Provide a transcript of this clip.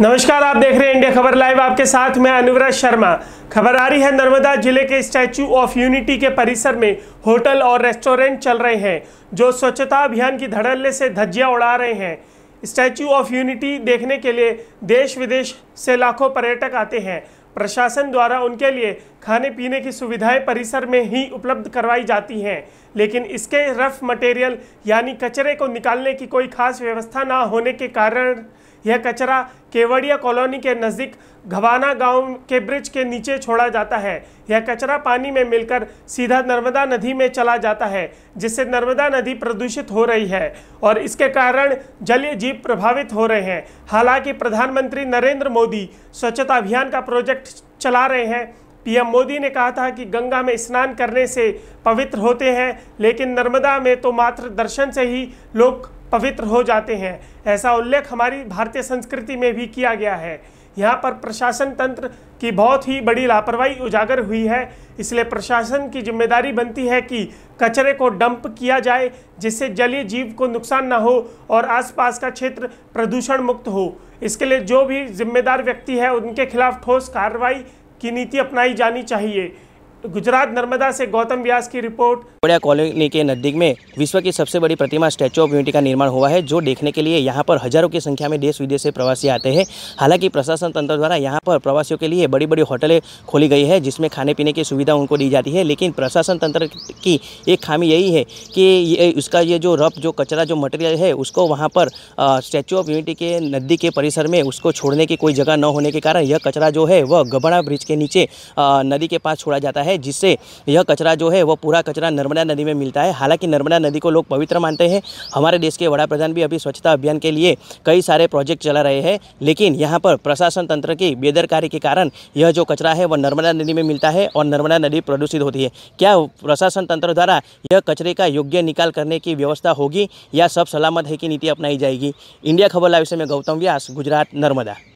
नमस्कार आप देख रहे हैं इंडिया खबर लाइव आपके साथ मैं अनुव्रत शर्मा खबर आ रही है नर्मदा जिले के स्टैचू ऑफ यूनिटी के परिसर में होटल और रेस्टोरेंट चल रहे हैं जो स्वच्छता अभियान की धड़ल्ले से धज्जियां उड़ा रहे हैं स्टैचू ऑफ यूनिटी देखने के लिए देश विदेश से लाखों पर्यटक आते हैं प्रशासन द्वारा उनके लिए खाने पीने की सुविधाएं परिसर में ही उपलब्ध करवाई जाती हैं लेकिन इसके रफ मटेरियल यानी कचरे को निकालने की कोई खास व्यवस्था ना होने के कारण यह कचरा केवड़िया कॉलोनी के नज़दीक घवाना गांव के ब्रिज के नीचे छोड़ा जाता है यह कचरा पानी में मिलकर सीधा नर्मदा नदी में चला जाता है जिससे नर्मदा नदी प्रदूषित हो रही है और इसके कारण जलीय जीव प्रभावित हो रहे हैं हालांकि प्रधानमंत्री नरेंद्र मोदी स्वच्छता अभियान का प्रोजेक्ट चला रहे हैं पीएम मोदी ने कहा था कि गंगा में स्नान करने से पवित्र होते हैं लेकिन नर्मदा में तो मात्र दर्शन से ही लोग पवित्र हो जाते हैं ऐसा उल्लेख हमारी भारतीय संस्कृति में भी किया गया है यहाँ पर प्रशासन तंत्र की बहुत ही बड़ी लापरवाही उजागर हुई है इसलिए प्रशासन की जिम्मेदारी बनती है कि कचरे को डंप किया जाए जिससे जलीय जीव को नुकसान ना हो और आसपास का क्षेत्र प्रदूषण मुक्त हो इसके लिए जो भी जिम्मेदार व्यक्ति है उनके खिलाफ ठोस कार्रवाई की नीति अपनाई जानी चाहिए तो गुजरात नर्मदा से गौतम व्यास की रिपोर्ट बड़िया कॉलोनी के नजदीक में विश्व की सबसे बड़ी प्रतिमा स्टैचू ऑफ यूनिटी का निर्माण हुआ है जो देखने के लिए यहाँ पर हजारों की संख्या में देश विदेश से प्रवासी आते हैं हालांकि प्रशासन तंत्र द्वारा यहाँ पर प्रवासियों के लिए बड़ी बड़ी होटलें खोली गई है जिसमें खाने पीने की सुविधा उनको दी जाती है लेकिन प्रशासन तंत्र की एक खामी यही है कि ये उसका ये जो रफ जो कचरा जो मटेरियल है उसको वहाँ पर स्टैचू ऑफ यूनिटी के नदी के परिसर में उसको छोड़ने की कोई जगह न होने के कारण यह कचरा जो है वह गबड़ा ब्रिज के नीचे नदी के पास छोड़ा जाता है है जिससे यह कचरा जो है वह पूरा कचरा नर्मदा नदी में मिलता है हालांकि नर्मदा नदी को लोग पवित्र मानते हैं हमारे देश के वड़ा प्रधान भी अभी स्वच्छता अभियान के लिए कई सारे प्रोजेक्ट चला रहे हैं लेकिन यहाँ पर प्रशासन तंत्र की बेदरकारी के कारण यह जो कचरा है वह नर्मदा नदी में मिलता है और नर्मदा नदी प्रदूषित होती है क्या प्रशासन तंत्र द्वारा यह कचरे का योग्य निकाल करने की व्यवस्था होगी या सब सलामत है कि नीति अपनाई जाएगी इंडिया खबर लाइव से मैं गौतम व्यास गुजरात नर्मदा